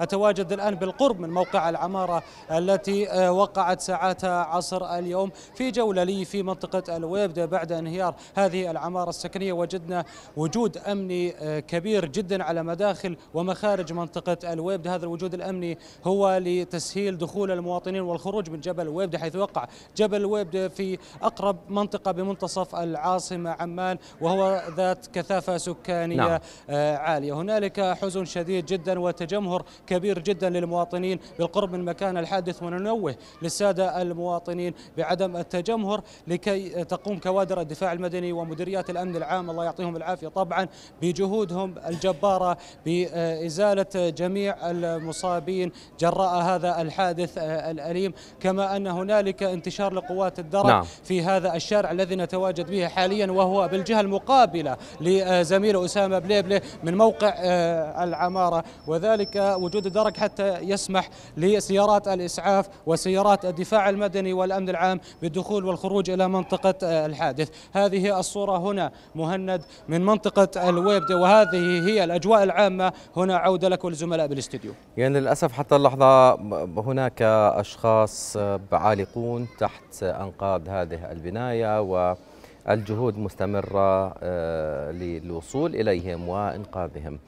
أتواجد الآن بالقرب من موقع العمارة التي آه، وقعت ساعاتها عصر اليوم في جولة لي في منطقة الويبدة بعد انهيار هذه العمارة السكنية وجدنا وجود أمني آه، كبير جدا على مداخل ومخارج منطقة الويبدة هذا الوجود الأمني هو لتسهيل دخول المواطنين والخروج من جبل الويبدة حيث وقع جبل الويبدة في أقرب منطقة بمنتصف العاصمة عمان وهو ذات كثافة سكانية نعم. آه، عالية هنالك حزن شديد جدا وتجمهر كبير جدا للمواطنين بالقرب من مكان الحادث وننوه للسادة المواطنين بعدم التجمهر لكي تقوم كوادر الدفاع المدني ومديريات الأمن العام الله يعطيهم العافية طبعا بجهودهم الجبارة بإزالة جميع المصابين جراء هذا الحادث الأليم كما أن هنالك انتشار لقوات الدرك نعم. في هذا الشارع الذي نتواجد به حاليا وهو بالجهة المقابلة لزميل أسامة بليبلي من موقع آه، العمارة وذلك وجود وجود درك حتى يسمح لسيارات الإسعاف وسيارات الدفاع المدني والأمن العام بالدخول والخروج إلى منطقة آه، الحادث هذه الصورة هنا مهند من منطقة الويبده وهذه هي الأجواء العامة هنا عودة لك والزملاء بالاستديو يعني للأسف حتى اللحظة هناك أشخاص عالقون تحت أنقاض هذه البناية و الجهود مستمرة آه، للوصول إليهم وإنقاذهم